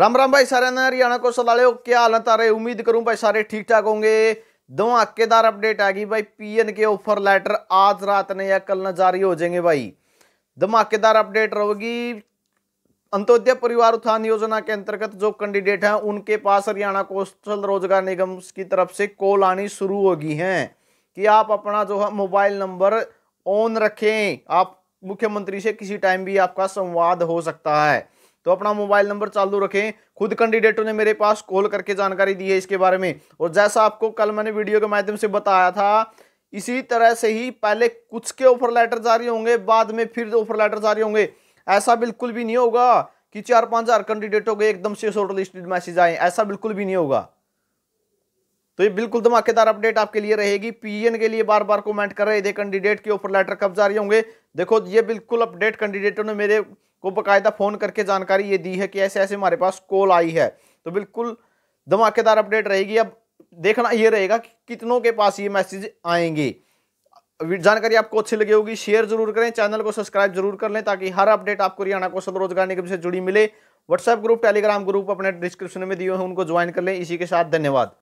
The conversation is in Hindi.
राम राम भाई सारे ने हरियाणा को सलाले हो क्या हालत आ रहे उम्मीद करूँ भाई सारे ठीक ठाक होंगे धमाकेदार अपडेट आ गई भाई एन के ऑफर लेटर आज रात ने या कल न जारी हो जाएंगे भाई धमाकेदार अपडेट रहोगी अंत्योदय परिवार उत्थान योजना के अंतर्गत जो कैंडिडेट हैं उनके पास हरियाणा कौशल रोजगार निगम की तरफ से कॉल आनी शुरू होगी हैं कि आप अपना जो है मोबाइल नंबर ऑन रखें आप मुख्यमंत्री से किसी टाइम भी आपका संवाद हो सकता है तो अपना मोबाइल नंबर चालू रखें खुद कैंडिडेटों ने मेरे पास कॉल करके जानकारी दी है इसके बारे में और जैसा आपको कल मैंने वीडियो के माध्यम से बताया था इसी तरह से ही पहले कुछ के ऑफर लेटर जारी होंगे बाद में फिर ऑफर लेटर जारी होंगे ऐसा बिल्कुल भी नहीं होगा कि चार पांच हज़ार कैंडिडेटों के एकदम से शॉर्ट लिस्टेड मैसेज आए ऐसा बिल्कुल भी नहीं होगा तो ये बिल्कुल धमाकेदार अपडेट आपके लिए रहेगी पीएन e के लिए बार बार कमेंट कर रहे थे कैंडिडेट के ऑफर लेटर कब जारी होंगे देखो ये बिल्कुल अपडेट कैंडिडेटों ने मेरे को बकायदा फ़ोन करके जानकारी ये दी है कि ऐसे ऐसे हमारे पास कॉल आई है तो बिल्कुल धमाकेदार अपडेट रहेगी अब देखना ये रहेगा कि कितनों के पास ये मैसेज आएंगे जानकारी आपको अच्छी लगी होगी शेयर जरूर करें चैनल को सब्सक्राइब जरूर कर लें ताकि हर अपडेट आपको हरियाणा कौशल रोजगार निगम से जुड़ी मिले व्हाट्सएप ग्रुप टेलीग्राम ग्रुप अपने डिस्क्रिप्शन में दिए हैं उनको ज्वाइन कर लें इसी के साथ धन्यवाद